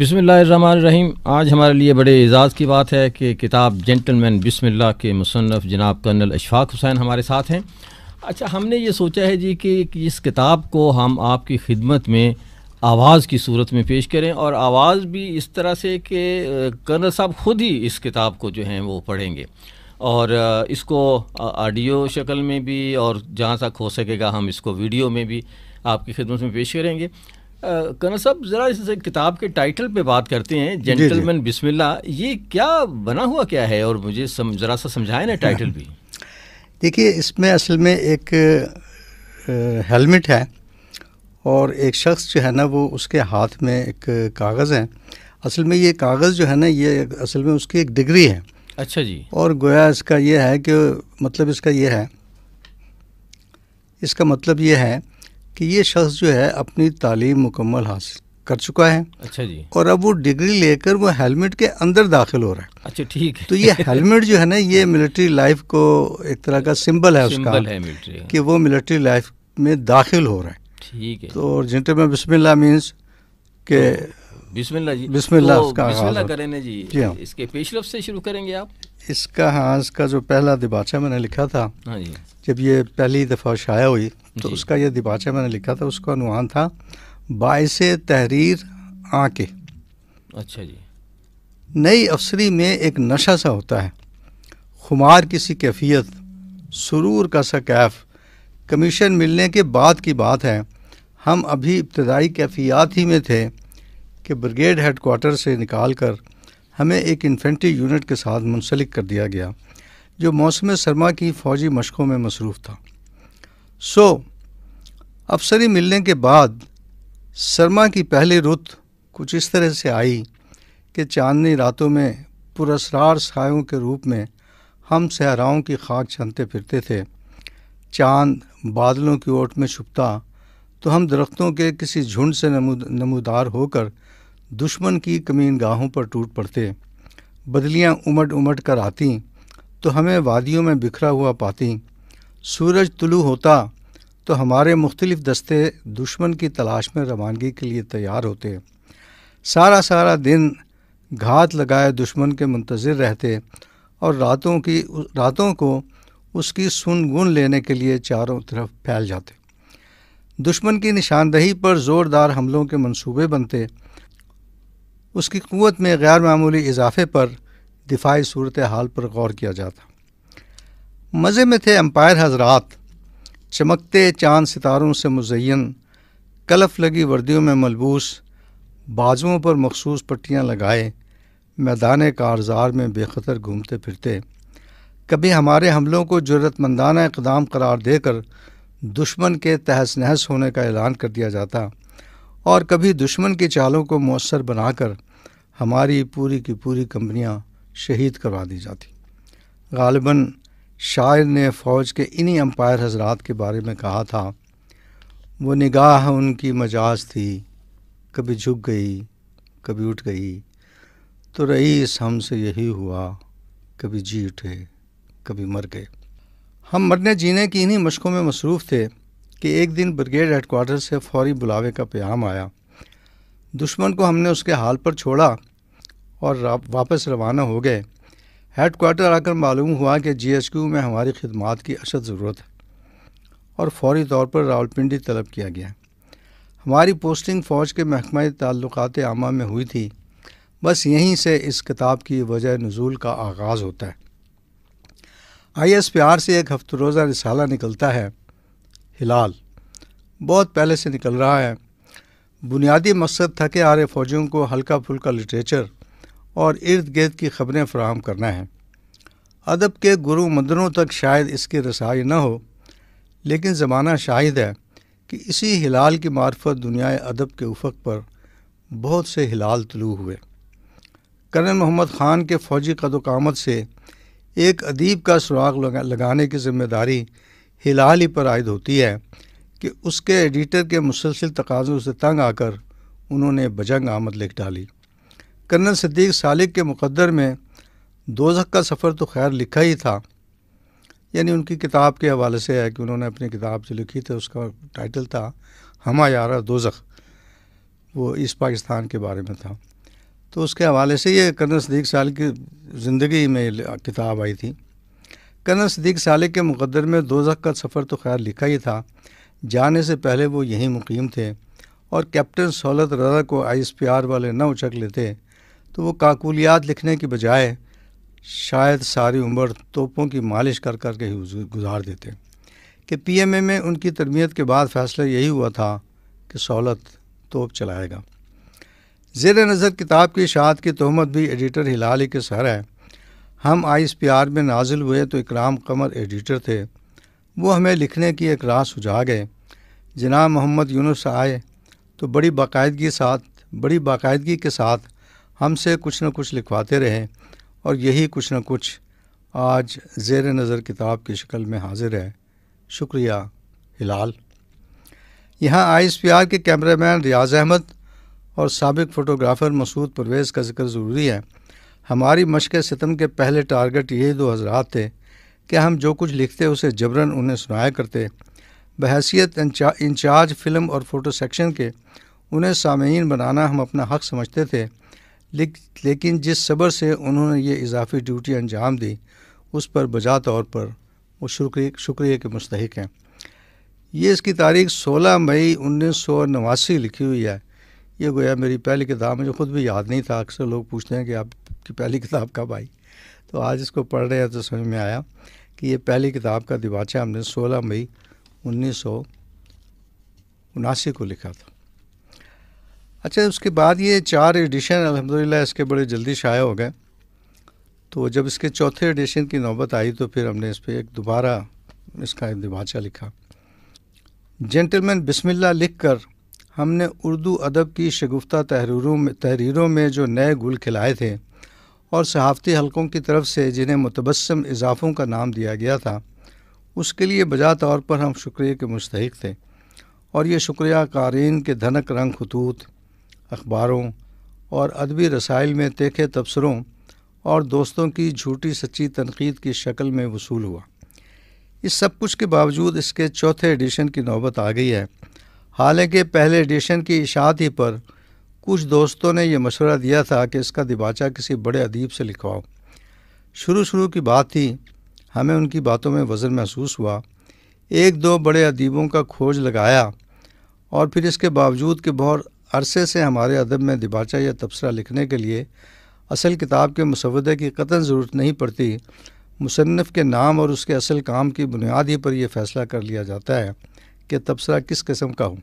बिसमीम आज हमारे लिए बड़े एजाज़ की बात है कि किताब जेंटलमैन बिसमिल्ला के मुसनफ़ जनाब कर्नल अशफाक हुसैन हमारे साथ हैं अच्छा हमने ये सोचा है जी कि इस किताब को हम आपकी खिदमत में आवाज़ की सूरत में पेश करें और आवाज़ भी इस तरह से कि कर्नल साहब ख़ुद ही इस किताब को जो हैं वो पढ़ेंगे और इसको ऑडियो शक्ल में भी और जहाँ तक हो सकेगा हम इसको वीडियो में भी आपकी खिदमत में पेश करेंगे कर्नल साहब जरा इस किताब के टाइटल पे बात करते हैं जेंटलमैन बिस्मिल्ला ये क्या बना हुआ क्या है और मुझे सम, जरा सा समझाए ना टाइटल भी देखिए इसमें असल में एक हेलमेट है और एक शख्स जो है ना वो उसके हाथ में एक कागज़ है असल में ये कागज़ जो है ना ये असल में उसकी एक डिग्री है अच्छा जी और गोया इसका ये है कि मतलब इसका ये है इसका मतलब ये है कि ये शख्स जो है अपनी तालीम मुकम्मल हासिल कर चुका है अच्छा जी और अब वो डिग्री लेकर वो हेलमेट के अंदर दाखिल हो रहा है अच्छा ठीक है तो ये हेलमेट जो है ना ये मिलिट्री लाइफ को एक तरह का सिंबल है सिंबल उसका है मिलिट्री कि वो मिलिट्री लाइफ में दाखिल हो रहा है ठीक है तो जिनटे में बिस्मिल्ला मीन्स के तो बिस्मिल्ला जी बिस्मिल्ला तो उसका करें जी हाँ। इसके पेशरफ से शुरू करेंगे आप इसका हाँ इसका जो पहला दिबाचा मैंने लिखा था हाँ जी जब ये पहली दफ़ा शाया हुई तो उसका ये दिबाचा मैंने लिखा था उसका अनुमान था बायस तहरीर आके अच्छा जी नई अफसरी में एक नशा सा होता है खुमार की सी कैफियत सुरूर का सा कैफ कमीशन मिलने के बाद की बात है हम अभी इब्तदाई कैफियात ही में थे कि ब्रिगेड हेडकोार्टर से निकाल कर हमें एक इन्फेंट्री यूनिट के साथ मुंसलिक कर दिया गया जो मौसम सरमा की फ़ौजी मशक़ों में मसरूफ़ था सो अफसरी मिलने के बाद सरमा की पहली रुत कुछ इस तरह से आई कि चांदनी रातों में पुरसरार सायों के रूप में हम सहराओं की खाक छनते फिरते थे चांद बादलों की ओट में छुपता तो हम दरख्तों के किसी झुंड से नमूदार होकर दुश्मन की कमीन गाहों पर टूट पड़ते बदलियाँ उमट उमट कर आती तो हमें वादियों में बिखरा हुआ पाती सूरज तुलू होता तो हमारे मुख्तलिफ़ दस्ते दुश्मन की तलाश में रवानगी के लिए तैयार होते सारा सारा दिन घात लगाए दुश्मन के मुंतज़र रहते और रातों की रातों को उसकी सुन गुन लेने के लिए चारों तरफ फैल जाते दुश्मन की निशानदही पर ज़ोरदार हमलों के मंसूबे बनते उसकी क़वत में गैर मामूली इजाफे पर दिफाई सूरत हाल पर गौर किया जाता मज़े में थे अम्पायर हजरात चमकते चांद सितारों से मुजैन कलफ लगी वर्दियों में मलबूस बाजुओं पर मखसूस पट्टियाँ लगाए मैदान कारजार में बेखतर घूमते फिरते कभी हमारे हमलों को जरूरतमंदाना इकदाम करार देकर दुश्मन के तहस नहस होने का ऐलान कर दिया जाता और कभी दुश्मन की चालों को मौसर बनाकर हमारी पूरी की पूरी कंपनियाँ शहीद करवा दी जाती गालिबा शायर ने फ़ौज के इन्हीं अम्पायर हजरात के बारे में कहा था वो निगाह उनकी मजाज थी कभी झुक गई कभी उठ गई तो रईस हमसे यही हुआ कभी जी उठे कभी मर गए हम मरने जीने की इन्हीं मशक़ों में मसरूफ़ थे कि एक दिन ब्रिगेड हेडकोार्टर से फौरी बुलावे का प्याम आया दुश्मन को हमने उसके हाल पर छोड़ा और वापस रवाना हो गए हेड क्वार्टर आकर मालूम हुआ कि क्यू में हमारी खिदमात की अशद ज़रूरत है और फौरी तौर पर रावलपिंडी तलब किया गया हमारी पोस्टिंग फ़ौज के महकमा ताल्लुकात आमा में हुई थी बस यहीं से इस किताब की वजह नज़ूल का आगाज़ होता है आई एस पी आर से एक हफ्त रोज़ा रिसाला निकलता है हिलाल बहुत पहले से निकल रहा है बुनियादी मकसद थके आ रहे फ़ौजियों को हल्का फुल्का लिटरेचर और इर्द गिर्द की खबरें फ्राहम करना है अदब के गुरु मंदरों तक शायद इसकी रसाई न हो लेकिन ज़माना शाहिद है कि इसी हिलाल की मार्फत दुनिया अदब के उफक पर बहुत से हिलाल तलू हुए कर्नल मोहम्मद ख़ान के फ़ौजी कदोकामत से एक अदीब का सुराग लगाने की जिम्मेदारी हिलाल ही पर आयद होती है कि उसके एडिटर के मुसलसिल तकाज़ों से तंग आकर उन्होंने बजंग आमद लिख डाली कर्नल सदीक सालिक के मुकद्दर में दोजक का सफ़र तो खैर लिखा ही था यानी उनकी किताब के हवाले से है कि उन्होंने अपनी किताब जो लिखी थी उसका टाइटल था हमा यारा दोजख वो इस पाकिस्तान के बारे में था तो उसके हवाले से ये कर्नल सदीक साल की ज़िंदगी में किताब आई थी कर्नल सदीक साल के मुकदर में दोजख का सफ़र तो खैर लिखा ही था जाने से पहले वो यहीं मुकीम थे और कैप्टन सोलत रजा को आई एस पी आर वाले न उछक लेते तो वो काकुलियात लिखने की बजाय शायद सारी उम्र तोपों की मालिश कर कर के ही गुजार देते कि पीएमए में उनकी तरबियत के बाद फैसला यही हुआ था कि सौलत तोप चलाएगा जेर नज़र किताब की शाद की तहमत भी एडिटर हिलाली के सर है हम आई एस पी आर में नाजिल हुए तो इकराम कमर एडिटर थे वो हमें लिखने की एक राह सुझा गए जनाब मोहम्मद यूनुस आए तो बड़ी बाकायदगी साथ बड़ी बाकायदगी के साथ हमसे कुछ न कुछ लिखवाते रहे और यही कुछ न कुछ आज जेर नज़र किताब की शक्ल में हाजिर है शुक्रिया हिलाल यहाँ आई एस पी आर के कैमरामैन रियाज अहमद और सबक फ़ोटोग्राफ़र मसूद परवेज़ का जिक्र ज़रूरी है हमारी मशक़ सितम के पहले टारगेट ये दो हजरात थे कि हम जो कुछ लिखते उसे जबरन उन्हें सुनाया करते बहसीत इंचार्ज फ़िल्म और फ़ोटो सेक्शन के उन्हें सामीन बनाना हम अपना हक़ समझते थे लेक, लेकिन जिस सब्र से उन्होंने ये इजाफी ड्यूटी अंजाम दी उस पर बजा तौर पर वो शुक्रिया शुक्रिया के मुस्तक हैं ये इसकी तारीख 16 मई उन्नीस लिखी हुई है ये गोया मेरी पहली किताब मुझे ख़ुद भी याद नहीं था अक्सर लोग पूछते हैं कि आपकी पहली किताब कब आई तो आज इसको पढ़ रहे हैं तो समझ में आया कि ये पहली किताब का दिवाचा हमने 16 मई उन्नीस को लिखा था अच्छा उसके बाद ये चार एडिशन अलहमदिल्ला इसके बड़े जल्दी शाया हो गए तो जब इसके चौथे एडिशन की नौबत आई तो फिर हमने इस पर एक दोबारा इसका एक दिमाचा लिखा जेंटलमैन लिख लिखकर हमने उर्दू अदब की शगुफ्ता तहरीरों में तहरीरों में जो नए गुल खिलाए थे और सहाफ़ती हलकों की तरफ से जिन्हें मुतबसम इजाफ़ों का नाम दिया गया था उसके लिए बजा तौर पर हम शुक्रिया के मुस्तक थे और ये शुक्रिया कारीन के धनक रंग खतूत अखबारों और अदबी रसाइल में तेखे तबसरों और दोस्तों की झूठी सच्ची तनकीद की शक्ल में वसूल हुआ इस सब कुछ के बावजूद इसके चौथे एडिशन की नौबत आ गई है हालांकि पहले एडिशन की इशात ही पर कुछ दोस्तों ने यह मशवरा दिया था कि इसका दिबाचा किसी बड़े अदीब से लिखवाओ शुरू शुरू की बात थी हमें उनकी बातों में वज़न महसूस हुआ एक दो बड़े अदीबों का खोज लगाया और फिर इसके बावजूद कि बहुत अरसे से हमारे अदब में दिबाचा या तबसरा लिखने के लिए असल किताब के मसवदे की कतन ज़रूरत नहीं पड़ती मुसनफ़ के नाम और उसके असल काम की बुनियाद ही पर यह फ़ैसला कर लिया जाता है कि तबसरा किस किस्म का हो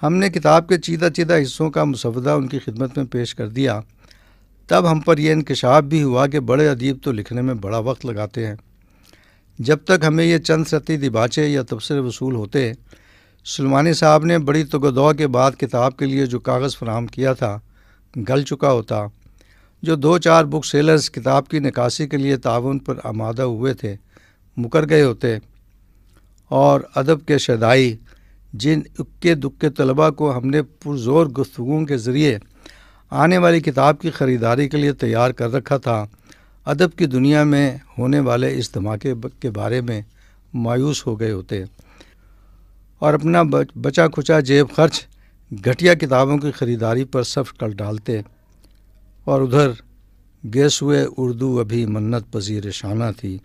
हमने किताब के चीदा चीदा हिस्सों का मुसवदा उनकी खिदमत में पेश कर दिया तब हम पर यह इनकशाफ भी हुआ कि बड़े अदीब तो लिखने में बड़ा वक्त लगाते हैं जब तक हमें ये चंद सती दिबाचे या तबसरे वसूल होते सलमानी साहब ने बड़ी तगदौ के बाद किताब के लिए जो कागज़ फराम किया था गल चुका होता जो दो चार बुक सेलर्स किताब की निकासी के लिए ताउन पर आमादा हुए थे मुकर गए होते और अदब के शदाई जिन इक्के दुक्के तलबा को हमने पुरजोर गुफ्तु के ज़रिए आने वाली किताब की ख़रीदारी के लिए तैयार कर रखा था अदब की दुनिया में होने वाले इस धमाके के बारे में मायूस हो गए होते और अपना बचा खुचा जेब खर्च घटिया किताबों की ख़रीदारी पर सफ़ कर डालते और उधर गैस हुए उर्दू अभी मन्नत पजीर शाना थी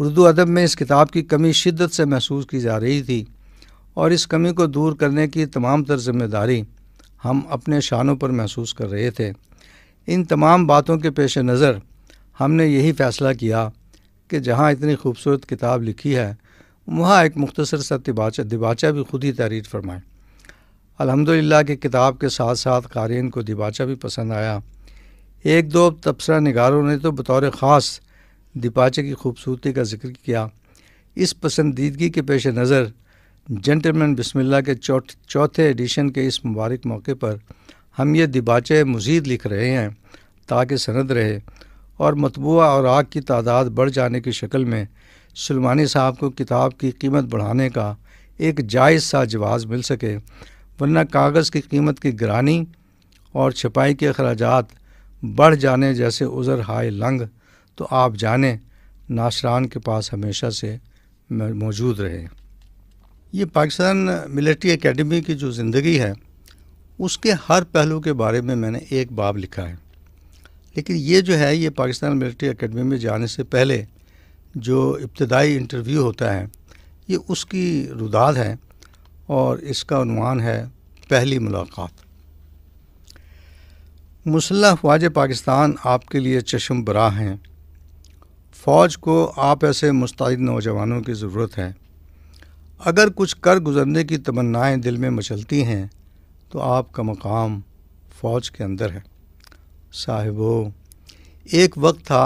उर्दू अदब में इस किताब की कमी शिद्दत से महसूस की जा रही थी और इस कमी को दूर करने की तमाम तर जिम्मेदारी हम अपने शानों पर महसूस कर रहे थे इन तमाम बातों के पेश नज़र हमने यही फ़ैसला किया कि जहाँ इतनी खूबसूरत किताब लिखी है वहाँ एक मुख्तसर सा दिबाचा दिबाचा भी खुद ही तहरीर फरमाएँ अलहमदिल्ला की किताब के साथ साथ कारीन को दिबाचा भी पसंद आया एक दो तबसरा नगारों ने तो बतौर ख़ास दिपाचे की खूबसूरती का जिक्र किया इस पसंदीदगी के पेश नज़र जेंटलमैन बिस्मिल्लाह के चौथे एडिशन के इस मुबारक मौके पर हम ये दिबाचे मज़ीद लिख रहे हैं ताकि सनद रहे और मतबू और आग की तादाद बढ़ जाने की शक्ल में सलमानी साहब को किताब की कीमत बढ़ाने का एक जायज़ सा जवाब मिल सके वरना कागज़ की कीमत की गरानी और छपाई के अखराज बढ़ जाने जैसे उज़र हाय लंग तो आप जाने नाशरान के पास हमेशा से मौजूद रहे ये पाकिस्तान मिलिट्री एकेडमी की जो ज़िंदगी है उसके हर पहलू के बारे में मैंने एक बाब लिखा है लेकिन ये जो है ये पाकिस्तान मिलिट्री एकेडमी में जाने से पहले जो इब्तदाई इंटरव्यू होता है ये उसकी रुदाद है और इसका अनवान है पहली मुलाकात मुसल्ह फवाज पाकिस्तान आपके लिए चशम बरा हैं फ़ौज को आप ऐसे मुस्त नौजवानों की ज़रूरत है अगर कुछ कर गुजरने की तमन्नाएं दिल में मचलती हैं तो आपका मकाम फ़ौज के अंदर है साहिबो एक वक्त था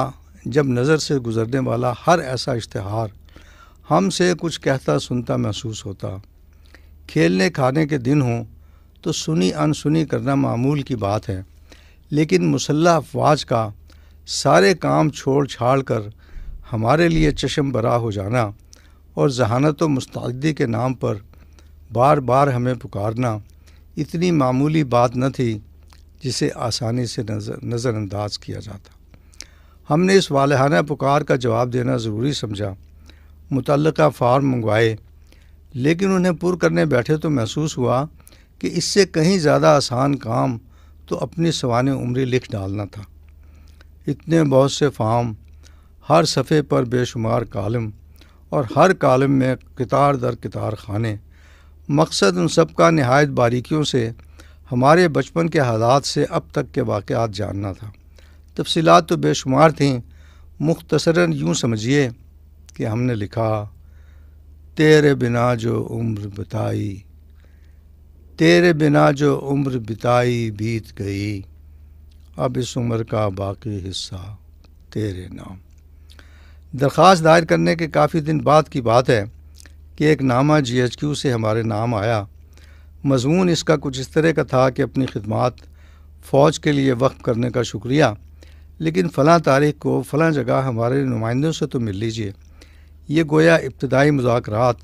जब नज़र से गुज़रने वाला हर ऐसा इश्तहार हमसे कुछ कहता सुनता महसूस होता खेलने खाने के दिन हों तो सुनी अनसुनी करना मामूल की बात है लेकिन मुसल्ह अफवाज का सारे काम छोड़ छाड़ कर हमारे लिए चशम बरा हो जाना और जहानत व मुस्तदी के नाम पर बार बार हमें पुकारना इतनी मामूली बात न थी जिसे आसानी से नजर नज़रअंदाज किया जाता हमने इस वालहाना पुकार का जवाब देना ज़रूरी समझा मुतल फार्म मंगवाए लेकिन उन्हें पुर करने बैठे तो महसूस हुआ कि इससे कहीं ज़्यादा आसान काम तो अपनी सवान उम्री लिख डालना था इतने बहुत से फार्म हर सफ़े पर बेशुमार कालम और हर कालम में कितार दर कितार खाने मकसद उन सब का नहायत बारीकियों से हमारे बचपन के हालात से अब तक के वाक़ जानना था तफसीत तो बेशुमार थीं मुख्तसरा यूँ समझिए कि हमने लिखा तेरे बिना जो उम्र बिताई तेरे बिना जो उम्र बिताई बीत गई अब इस उम्र का बाकी हिस्सा तेरे नाम दरख्वास दायर करने के काफ़ी दिन बाद की बात है कि एक नामा जी एच क्यू से हमारे नाम आया मजमून इसका कुछ इस तरह का था कि अपनी खदमात फ़ौज के लिए वक्फ करने का शुक्रिया लेकिन फ़लाँ तारीख को फ़लाँ जगह हमारे नुमाइंदों से तो मिल लीजिए ये गोया इब्तदाई मुजात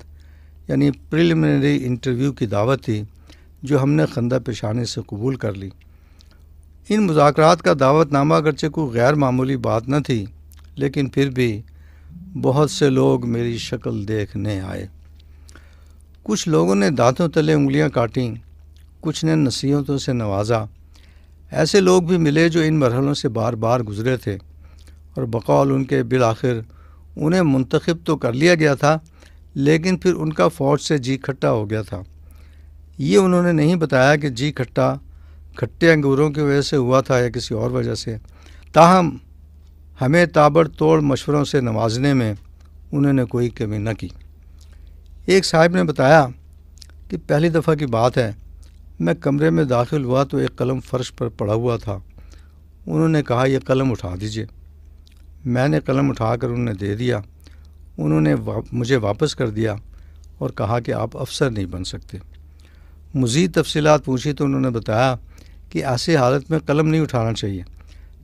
यानी प्रिलिमिनरी इंटरव्यू की दावत थी जो हमने खंदा पेशाने से कबूल कर ली इन मुजात का दावतनामा अगरचे को गैर मामूली बात न थी लेकिन फिर भी बहुत से लोग मेरी शक्ल देखने आए कुछ लोगों ने दांतों तले उंगलियां काटी कुछ ने नसीहतों से नवाजा ऐसे लोग भी मिले जो इन मरहलों से बार बार गुज़रे थे और बकौल उनके बिल आखिर उन्हें मंतखब तो कर लिया गया था लेकिन फिर उनका फ़ौज से जी खट्टा हो गया था ये उन्होंने नहीं बताया कि जी खट्टा खट्टे अंगूरों की वजह से हुआ था या किसी और वजह से ताहम हमें ताबड़ तोड़ मशवरों से नवाजने में उन्होंने कोई कमी न की एक साहब ने बताया कि पहली दफ़ा की बात है मैं कमरे में दाखिल हुआ तो एक कलम फ़र्श पर पड़ा हुआ था उन्होंने कहा यह कलम उठा दीजिए मैंने कलम उठाकर उन्हें दे दिया उन्होंने वाप, मुझे वापस कर दिया और कहा कि आप अफसर नहीं बन सकते मज़ीद तफसीत पूछी तो उन्होंने बताया कि ऐसी हालत में कलम नहीं उठाना चाहिए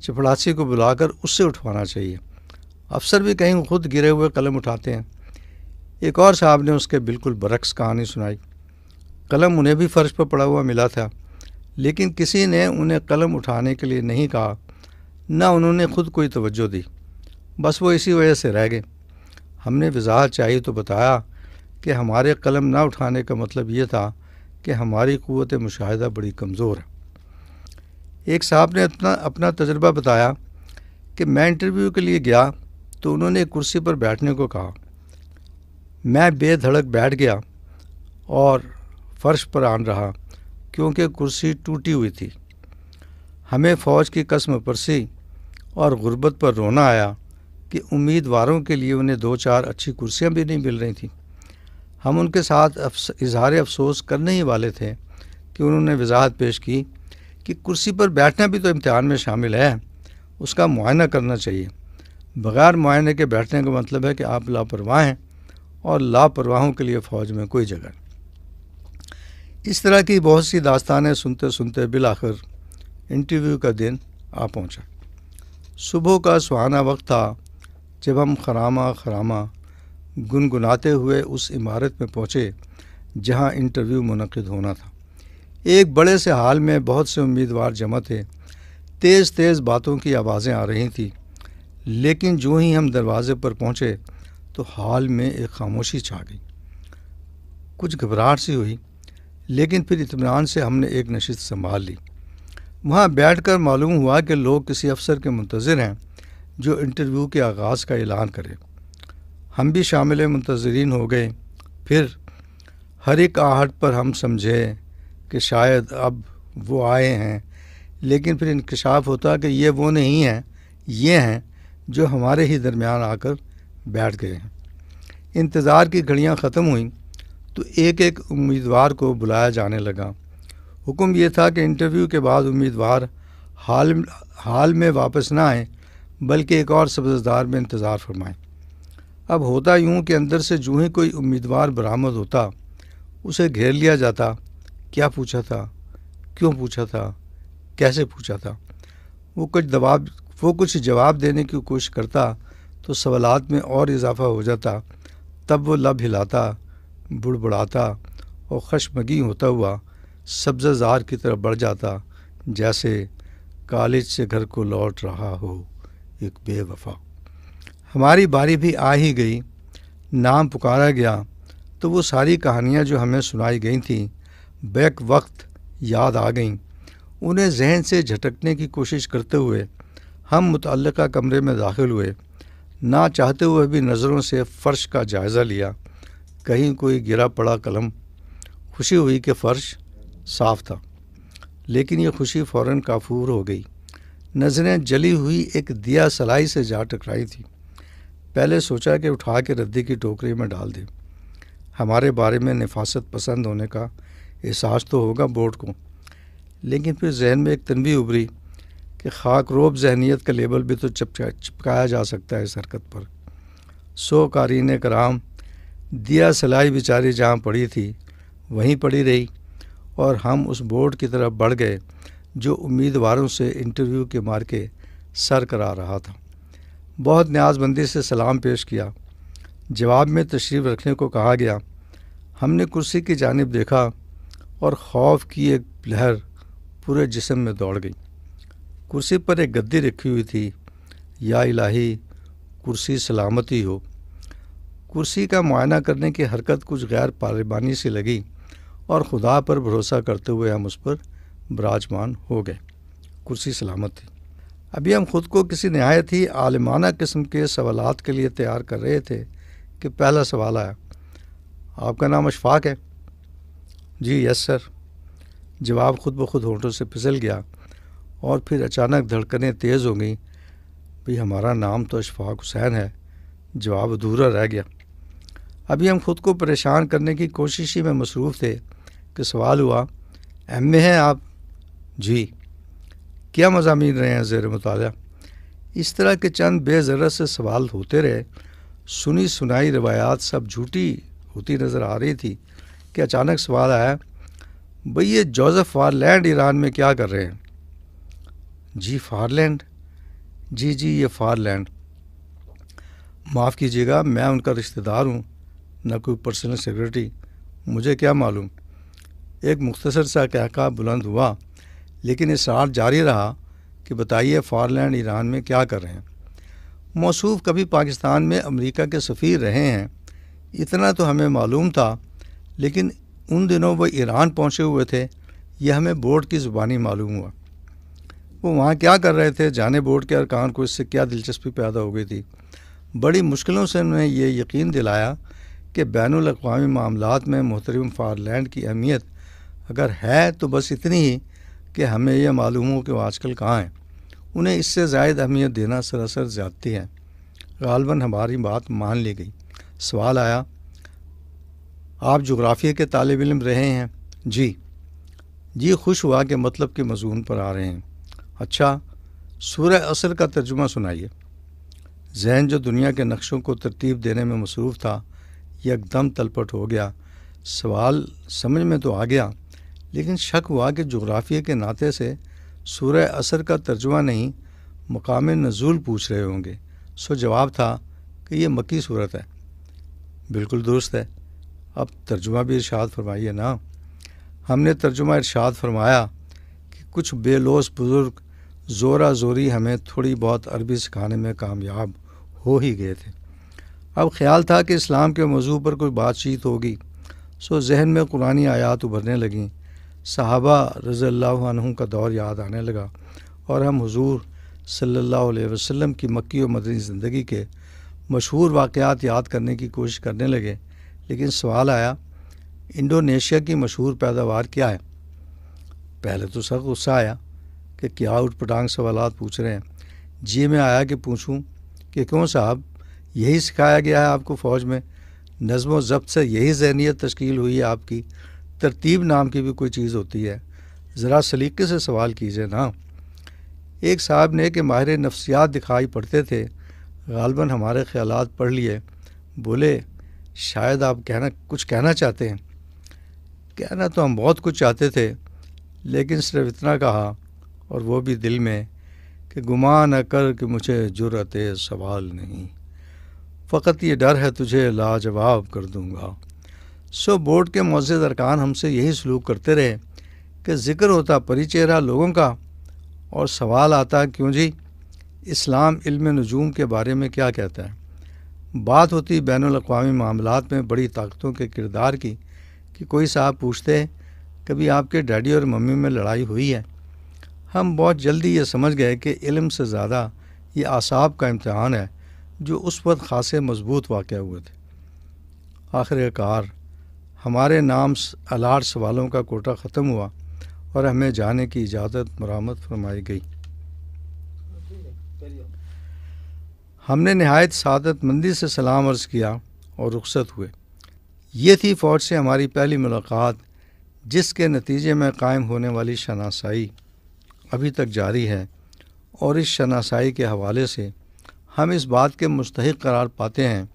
चपड़ासी को बुलाकर उससे उठवाना चाहिए अफसर भी कहीं खुद गिरे हुए कलम उठाते हैं एक और साहब ने उसके बिल्कुल बरक्स कहानी सुनाई कलम उन्हें भी फ़र्श पर पड़ा हुआ मिला था लेकिन किसी ने उन्हें कलम उठाने के लिए नहीं कहा ना उन्होंने खुद कोई तवज्जो दी बस वो इसी वजह से रह गए हमने वजाहत चाहिए तो बताया कि हमारे कलम ना उठाने का मतलब ये था कि हमारी क़वत मुशाह बड़ी कमज़ोर है एक साहब ने अपना अपना तजर्बा बताया कि मैं इंटरव्यू के लिए गया तो उन्होंने कुर्सी पर बैठने को कहा मैं बेधड़क बैठ गया और फर्श पर आन रहा क्योंकि कुर्सी टूटी हुई थी हमें फ़ौज की कसम परसी और गुर्बत पर रोना आया कि उम्मीदवारों के लिए उन्हें दो चार अच्छी कुर्सियां भी नहीं मिल रही थीं हम उनके साथ इजहार अफसोस करने ही वाले थे कि उन्होंने वजाहत पेश की कि कुर्सी पर बैठना भी तो इम्तहान में शामिल है उसका मुआयना करना चाहिए बग़ैर मुआयने के बैठने का मतलब है कि आप लापरवाह हैं और लापरवाहों के लिए फ़ौज में कोई जगह नहीं इस तरह की बहुत सी दास्तानें सुनते सुनते बिल आखिर इंटरव्यू का दिन आ पहुंचा। सुबह का सुहाना वक्त था जब हम खरामा खरामा गुनगुनाते हुए उस इमारत में पहुँचे जहाँ इंटरव्यू मनकद होना था एक बड़े से हाल में बहुत से उम्मीदवार जमा थे तेज़ तेज़ बातों की आवाज़ें आ रही थी लेकिन जो ही हम दरवाज़े पर पहुँचे तो हाल में एक खामोशी छा गई कुछ घबराहट सी हुई लेकिन फिर इतमान से हमने एक नशस्त संभाल ली वहाँ कर मालूम हुआ कि लोग किसी अफसर के मुंतज़र हैं जो इंटरव्यू के आगाज़ का ऐलान करें हम भी शामिल मंतजरीन हो गए फिर हर एक आहट पर हम समझे कि शायद अब वो आए हैं लेकिन फिर इंकशाफ होता कि ये वो नहीं हैं ये हैं जो हमारे ही दरमियान आकर बैठ गए हैं इंतज़ार की घड़ियाँ ख़त्म हुई तो एक एक उम्मीदवार को बुलाया जाने लगा हुक्म यह था कि इंटरव्यू के बाद उम्मीदवार हाल हाल में वापस ना आए बल्कि एक और सब्जदार में इंतज़ार फरमाएं अब होता यूँ कि अंदर से जो ही कोई उम्मीदवार बरामद होता उसे घेर लिया जाता क्या पूछा था क्यों पूछा था कैसे पूछा था वो कुछ दबाव वो कुछ जवाब देने की कोशिश करता तो सवालत में और इजाफा हो जाता तब वो लब हिलाता बुड़बुड़ाता और खशमगी होता हुआ सब्जाजार की तरफ बढ़ जाता जैसे कॉलेज से घर को लौट रहा हो एक बेवफा हमारी बारी भी आ ही गई नाम पुकारा गया तो वो सारी कहानियाँ जो हमें सुनाई गई थी बैक वक्त याद आ गईं उन्हें जहन से झटकने की कोशिश करते हुए हम मुतल कमरे में दाखिल हुए ना चाहते हुए भी नज़रों से फ़र्श का जायज़ा लिया कहीं कोई गिरा पड़ा कलम खुशी हुई कि फ़र्श साफ था लेकिन ये खुशी फ़ौर काफूर हो गई नज़रें जली हुई एक दिया सलाई से जा टकराई थी पहले सोचा कि उठा के रद्दी की टोकरी में डाल दे हमारे बारे में नफासत पसंद होने का एहसास तो होगा बोर्ड को लेकिन फिर जहन में एक तनवी उभरी कि खाक रोब जहनीत का लेबल भी तो चिपका चिपकाया जा सकता है इस हरकत पर सो कारीन कराम दिया सलाई बेचारी जहाँ पड़ी थी वहीं पड़ी रही और हम उस बोर्ड की तरफ बढ़ गए जो उम्मीदवारों से इंटरव्यू के मार के सर करा रहा था बहुत न्याजबंदी से सलाम पेश किया जवाब में तशरीफ़ रखने को कहा गया हमने कुर्सी की जानब देखा और खौफ की एक लहर पूरे जिसम में दौड़ गई कुर्सी पर एक गद्दी रखी हुई थी या इलाही कुर्सी सलामती हो कुर्सी का मुआयना करने की हरकत कुछ गैर पारबानी सी लगी और खुदा पर भरोसा करते हुए हम उस पर बराजमान हो गए कुर्सी सलामत थी अभी हम खुद को किसी नहायत ही आलमाना किस्म के सवालत के लिए तैयार कर रहे थे कि पहला सवाल आया आपका नाम अशफाक है जी यस सर जवाब खुद ब खुद होठों से फिसल गया और फिर अचानक धड़कनें तेज़ हो गई भाई हमारा नाम तो अशफाक हुसैन है जवाब अधूरा रह गया अभी हम खुद को परेशान करने की कोशिश ही में मसरूफ़ थे कि सवाल हुआ एम ए हैं आप जी क्या मजामी रहे हैं जेर मताल इस तरह के चंद बेज़रत से सवाल होते रहे सुनी सुनाई रवायात सब झूठी होती नज़र आ रही थी कि अचानक सवाल आया भई ये फार फारलैंड ईरान में क्या कर रहे हैं जी फारलैंड जी जी ये फारलैंड माफ़ कीजिएगा मैं उनका रिश्तेदार हूँ न कोई पर्सनल सिक्योरिटी मुझे क्या मालूम एक मुख्तसर सा कहका बुलंद हुआ लेकिन इसरार जारी रहा कि बताइए फारलैंड ईरान में क्या कर रहे हैं मौसूफ कभी पाकिस्तान में अमेरिका के सफ़ीर रहे हैं इतना तो हमें मालूम था लेकिन उन दिनों वह ईरान पहुँचे हुए थे यह हमें बोर्ड की ज़ुबानी मालूम हुआ वो वहाँ क्या कर रहे थे जाने बोर्ड के अरकान को इससे क्या दिलचस्पी पैदा हो गई थी बड़ी मुश्किलों से उन्हें ये यकीन दिलाया कि बैन अवी मामलों में मोहतरम फारलैंड की अहमियत अगर है तो बस इतनी ही कि हमें यह मालूम हो कि वह आजकल कहाँ हैं उन्हें इससे जायद अहमियत देना सरासर ज़्यादती है गालबन हमारी बात मान ली गई सवाल आया आप जोग्राफिया के तालब इम रहे हैं जी जी खुश हुआ कि मतलब के मज़ून पर आ रहे हैं अच्छा सूर्य असर का तर्जुमा सुनाइए जहन जो दुनिया के नक्शों को तरतीब देने में मसरूफ़ था यकदम तलपट हो गया सवाल समझ में तो आ गया लेकिन शक हुआ कि जोग्राफिया के नाते से सूर असर का तर्जुमा नहीं मकाम नज़ूल पूछ रहे होंगे सो जवाब था कि यह मक्की सूरत है बिल्कुल दुरुस्त है अब तर्जुमा भी इरशाद फरमाइए ना हमने तर्जुमा इर्शाद फरमाया कि कुछ बेलोस बुज़ुर्ग ज़ोरा ज़ोरी हमें थोड़ी बहुत अरबी सिखाने में कामयाब हो ही गए थे अब ख्याल था कि इस्लाम के मौजू पर कोई बातचीत होगी सो जहन में कुरानी आयात उभरने लगीं साहबा रज़ील्ला का दौर याद आने लगा और हम हजूर सल्लल्लाहु अलैहि वसल्लम की मक्की और मदनी ज़िंदगी के मशहूर वाक़ात याद करने की कोशिश करने लगे लेकिन सवाल आया इंडोनेशिया की मशहूर पैदावार क्या है पहले तो सर गुस्सा आया कि क्या उठ पटांग सवाल पूछ रहे हैं जी मैं आया कि पूछूं कि क्यों साहब यही सिखाया गया है आपको फ़ौज में नज़म ज़ब्त से यही जहनीत तश्कील हुई है आपकी तरतीब नाम की भी कोई चीज़ होती है ज़रा सलीके से सवाल कीजिए ना एक साहब ने कि माहिर नफ्सियात दिखाई पड़ते थे गालबा हमारे ख्याल पढ़ लिए बोले शायद आप कहना कुछ कहना चाहते हैं कहना तो हम बहुत कुछ चाहते थे लेकिन सिर्फ इतना कहा और वो भी दिल में कि गुमा न कर कि मुझे जुरत सवाल नहीं फ़कत ये डर है तुझे लाजवाब कर दूँगा सो बोर्ड के मौजे दरकान हमसे यही सलूक करते रहे कि ज़िक्र होता परी चेहरा लोगों का और सवाल आता क्यों जी इस्लाम इल्म नजूम के बारे में क्या कहता है बात होती बैन अवी मामलों में बड़ी ताकतों के किरदार की कि कोई साहब पूछते कभी आपके डैडी और मम्मी में लड़ाई हुई है हम बहुत जल्दी ये समझ गए कि इलम से ज़्यादा ये आसाब का इम्तहान है जो उस वक्त खासे मजबूत वाक़ हुए थे आखिरकार हमारे नाम अलाट सवालों का कोटा ख़त्म हुआ और हमें जाने की इजाज़त मरामत फरमाई गई हमने नहायत सदत मंदी से सलाम अर्ज़ किया और रुखसत हुए ये थी फ़ौज से हमारी पहली मुलाकात जिसके नतीजे में कायम होने वाली शनासाई अभी तक जारी है और इस शनासाई के हवाले से हम इस बात के मुस्तक करार पाते हैं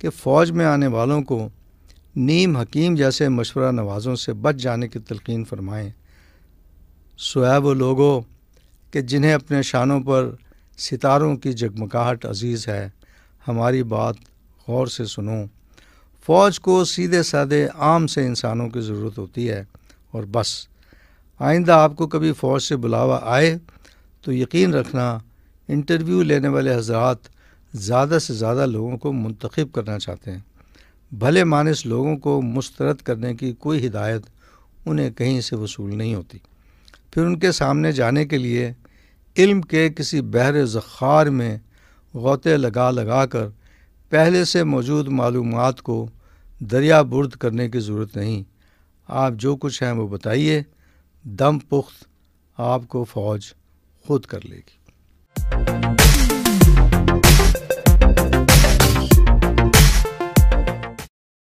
कि फ़ौज में आने वालों को नीम हकीम जैसे मशवरा नवाज़ों से बच जाने की तलकिन फरमाएँ सोयाब लोगों के जिन्हें अपने शानों पर सितारों की जगमगाहट अजीज़ है हमारी बात गौर से सुनो फ़ौज को सीधे साधे आम से इंसानों की ज़रूरत होती है और बस आइंदा आपको कभी फ़ौज से बुलावा आए तो यकीन रखना इंटरव्यू लेने वाले हजरात ज़्यादा से ज़्यादा लोगों को मंतखब करना चाहते हैं भले मानस लोगों को मुस्तरद करने की कोई हिदायत उन्हें कहीं से वसूल नहीं होती फिर उनके सामने जाने के लिए इल्म के किसी बहर ज़खार में गौते लगा लगा कर पहले से मौजूद मालूम को दरिया बुर्द करने की ज़रूरत नहीं आप जो कुछ हैं वो बताइए दम पुख्त आपको फ़ौज खुद कर लेगी